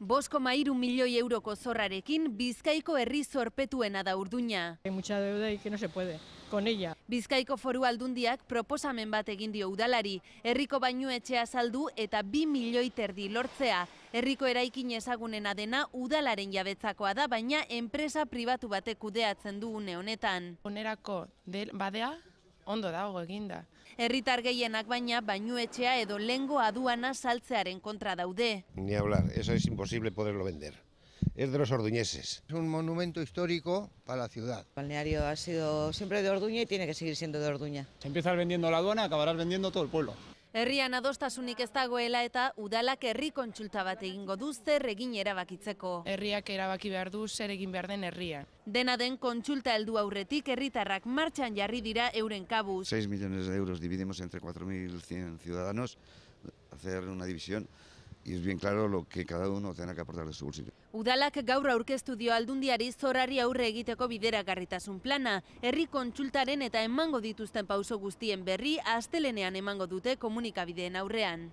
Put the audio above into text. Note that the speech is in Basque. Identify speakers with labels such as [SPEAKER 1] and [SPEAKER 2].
[SPEAKER 1] Bosko mairu milioi euroko zorrarekin Bizkaiko herri zorpetuena da urduña. Hay mucha deuda y que no se puede con ella. Bizkaiko foru aldundiak proposamen bat egin dio udalari, herriko baino etxea saldu eta bi milioi terdi lortzea. Herriko eraikin ezagunena dena udalaren jabetzakoa da, baina enpresa pribatu batek kudeatzen du une honetan. Onerako badea ondo dago eginda. Herritar gehienak baina bainuetxea edo lengo aduana saltzearen kontra daude.
[SPEAKER 2] Ni hablar, eso es imposible poderlo vender. es de los orduñeses.
[SPEAKER 3] Es un monumento histórico para la ciudad. El balneario ha sido siempre de Orduña y tiene que seguir siendo de Orduña. Si empiezas vendiendo la aduana, acabarás vendiendo todo el pueblo.
[SPEAKER 1] Herrian adostasunik ez dagoela eta udalak herri kontsulta bat egingo du zer egin erabakitzeko. Herriak erabaki behar du zer egin behar den herria. Dena den kontsulta heldu aurretik herritarrak martxan jarri dira euren kabuz.
[SPEAKER 3] 6 millones de euros dividimos entre 4.100 ciudadanos, hacer una división y es bien claro lo que cada uno tiene que aportar de su bolsillo.
[SPEAKER 1] Udalak gaur aurkeztu dio aldundiari zorari aurre egiteko bidera garritasun plana, herri kontsultaren eta emango dituzten pauso guztien berri astelenean emango dute komunikabideen aurrean.